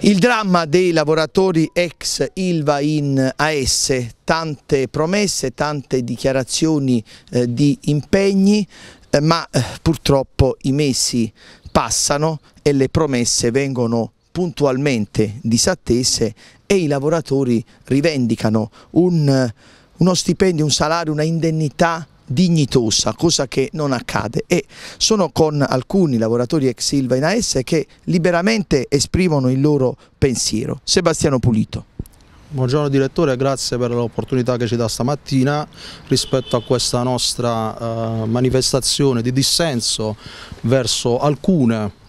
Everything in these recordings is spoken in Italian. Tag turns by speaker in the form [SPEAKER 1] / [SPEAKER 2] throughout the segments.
[SPEAKER 1] Il dramma dei lavoratori ex Ilva in AS, tante promesse, tante dichiarazioni eh, di impegni, eh, ma eh, purtroppo i mesi passano e le promesse vengono puntualmente disattese e i lavoratori rivendicano un, eh, uno stipendio, un salario, una indennità dignitosa, cosa che non accade e sono con alcuni lavoratori ex Silva in AS che liberamente esprimono il loro pensiero. Sebastiano Pulito.
[SPEAKER 2] Buongiorno direttore, grazie per l'opportunità che ci dà stamattina rispetto a questa nostra eh, manifestazione di dissenso verso alcune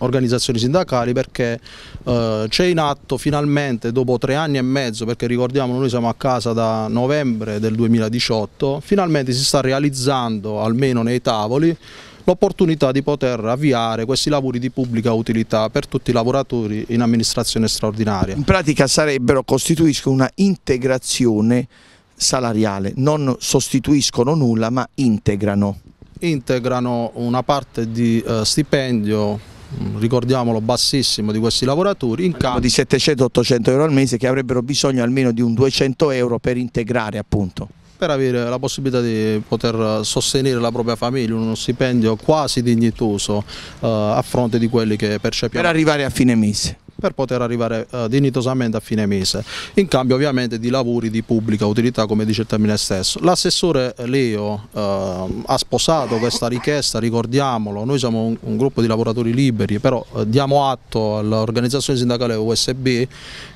[SPEAKER 2] organizzazioni sindacali perché eh, c'è in atto finalmente dopo tre anni e mezzo, perché ricordiamo noi siamo a casa da novembre del 2018, finalmente si sta realizzando almeno nei tavoli l'opportunità di poter avviare questi lavori di pubblica utilità per tutti i lavoratori in amministrazione straordinaria. In
[SPEAKER 1] pratica sarebbero, costituiscono una integrazione salariale, non sostituiscono nulla ma integrano.
[SPEAKER 2] Integrano una parte di eh, stipendio Mm, ricordiamolo, bassissimo di questi lavoratori. In cambio di 700-800 euro al mese che avrebbero bisogno almeno di un 200 euro per integrare appunto. Per avere la possibilità di poter sostenere la propria famiglia, uno stipendio quasi dignitoso eh, a fronte di quelli che percepiamo. Per arrivare a fine mese per poter arrivare eh, dignitosamente a fine mese, in cambio ovviamente di lavori di pubblica utilità come dice il termine stesso. L'assessore Leo eh, ha sposato questa richiesta, ricordiamolo, noi siamo un, un gruppo di lavoratori liberi, però eh, diamo atto all'organizzazione sindacale USB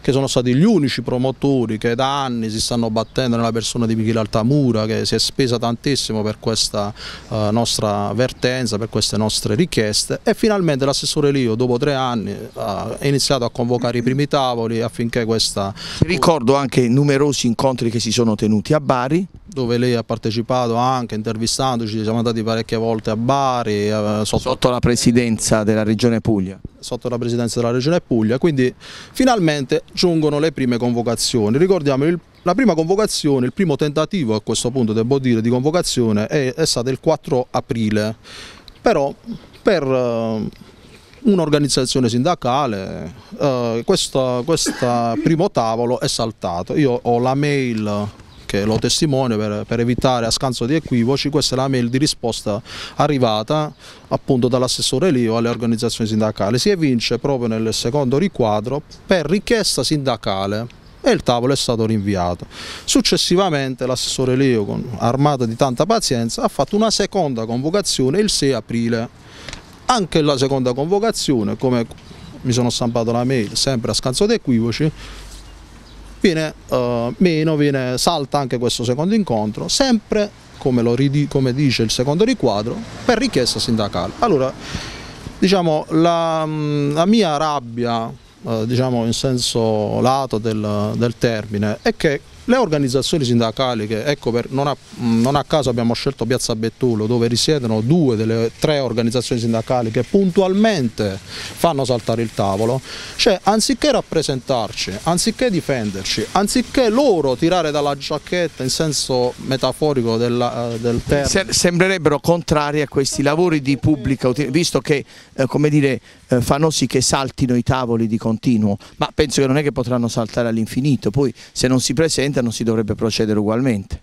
[SPEAKER 2] che sono stati gli unici promotori che da anni si stanno battendo nella persona di Michele Altamura che si è spesa tantissimo per questa eh, nostra vertenza, per queste nostre richieste e finalmente l'assessore Leo dopo tre anni ha iniziato iniziato a convocare i primi tavoli affinché questa... Ricordo anche numerosi incontri che si sono tenuti a Bari. Dove lei ha partecipato anche intervistandoci, siamo andati parecchie volte a Bari. Eh, sotto, sotto la presidenza della Regione Puglia. Sotto la presidenza della Regione Puglia, quindi finalmente giungono le prime convocazioni. Ricordiamo il la prima convocazione, il primo tentativo a questo punto devo dire di convocazione è, è stato il 4 aprile, però per eh, un'organizzazione sindacale, eh, questo primo tavolo è saltato, io ho la mail che lo testimonio per, per, evitare a scanso di equivoci, questa è la mail di risposta arrivata appunto dall'assessore Lio alle organizzazioni sindacali, si evince proprio nel secondo riquadro per richiesta sindacale e il tavolo è stato rinviato. Successivamente l'assessore Leo, armato di tanta pazienza, ha fatto una seconda convocazione il 6 aprile anche la seconda convocazione, come mi sono stampato la mail, sempre a scanso di equivoci, viene eh, meno, viene, salta anche questo secondo incontro, sempre come, lo, come dice il secondo riquadro, per richiesta sindacale. Allora, diciamo, la, mm, la mia rabbia, eh, diciamo in senso lato del, del termine, è che le organizzazioni sindacali che ecco per, non, a, non, a, caso abbiamo scelto Piazza Bettulo dove risiedono due delle tre organizzazioni sindacali che puntualmente fanno saltare il tavolo, cioè anziché rappresentarci, anziché difenderci, anziché loro tirare dalla giacchetta in senso metaforico della, eh, del termine. sembrerebbero contrari a questi
[SPEAKER 1] lavori di pubblica utilità, visto che eh, come dire, eh, fanno sì che saltino i tavoli di continuo, ma penso che non è che potranno saltare all'infinito, poi se non si presenta presidente non si dovrebbe procedere ugualmente,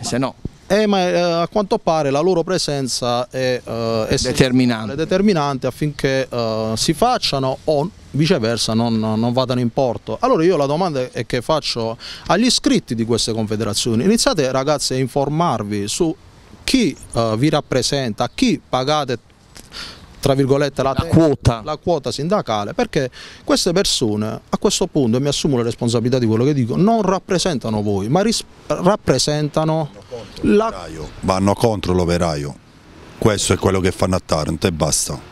[SPEAKER 1] eh, se no...
[SPEAKER 2] Eh, ma eh, a quanto pare la loro presenza è, eh, è determinante. determinante. affinché eh, si facciano o viceversa non, non, vadano in porto. Allora io la domanda è che faccio agli iscritti di queste confederazioni, iniziate ragazzi a informarvi su chi eh, vi rappresenta, a chi pagate tra virgolette la, la, quota. la, quota. sindacale perché queste persone a questo punto e mi assumo la responsabilità di quello che dico non rappresentano voi ma rappresentano l'operaio, la... vanno contro l'operaio questo è quello che fanno a Taranto e basta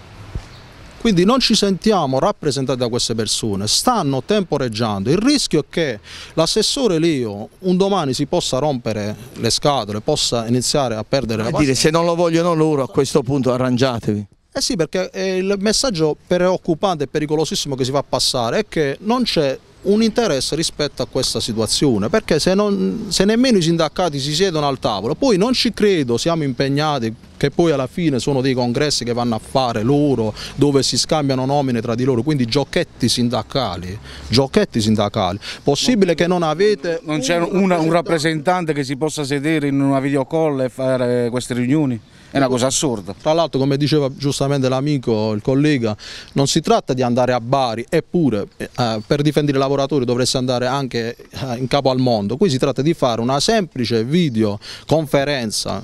[SPEAKER 2] quindi non ci sentiamo rappresentati da queste persone, stanno temporeggiando, il rischio è che l'assessore Lio un domani si possa rompere le scatole, possa iniziare a perdere la pazienza. dire se non lo vogliono loro a questo punto arrangiatevi. Eh sì, perché eh, il messaggio preoccupante e pericolosissimo che si fa passare è che non c'è un interesse rispetto a questa situazione, perché se, non, se, nemmeno i sindacati si siedono al tavolo, poi non ci credo, siamo impegnati, che poi alla fine sono dei congressi che vanno a fare loro, dove si scambiano nomine tra di loro, quindi giochetti sindacali, giochetti sindacali. Possibile non, che non avete... Non c'è un, un rappresentante che si possa sedere in una videocall e fare queste riunioni? È una cosa assurda. Tra l'altro, come diceva giustamente l'amico, il collega, non si tratta di andare a Bari, eppure eh, per difendere i lavoratori dovreste andare anche eh, in capo al mondo. Qui si tratta di fare una semplice videoconferenza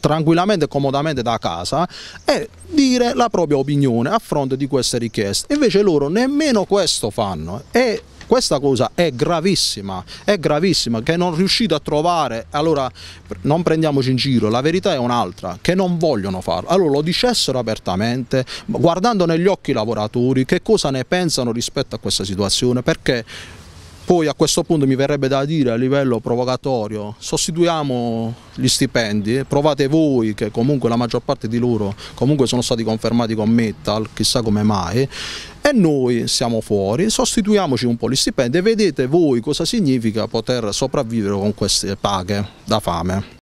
[SPEAKER 2] tranquillamente e comodamente da casa e dire la propria opinione a fronte di queste richieste. Invece loro nemmeno questo fanno. E questa cosa è gravissima, è gravissima che non riuscite a trovare, allora non prendiamoci in giro, la verità è un'altra, che non vogliono farlo. Allora lo dicessero apertamente, guardando negli occhi i lavoratori, che cosa ne pensano rispetto a questa situazione, perché poi a questo punto mi verrebbe da dire a livello provocatorio, sostituiamo gli stipendi, provate voi che comunque la maggior parte di loro comunque sono stati confermati con metal, chissà come mai, e noi siamo fuori, sostituiamoci un po' gli stipendi e vedete voi cosa significa poter sopravvivere con queste paghe da fame.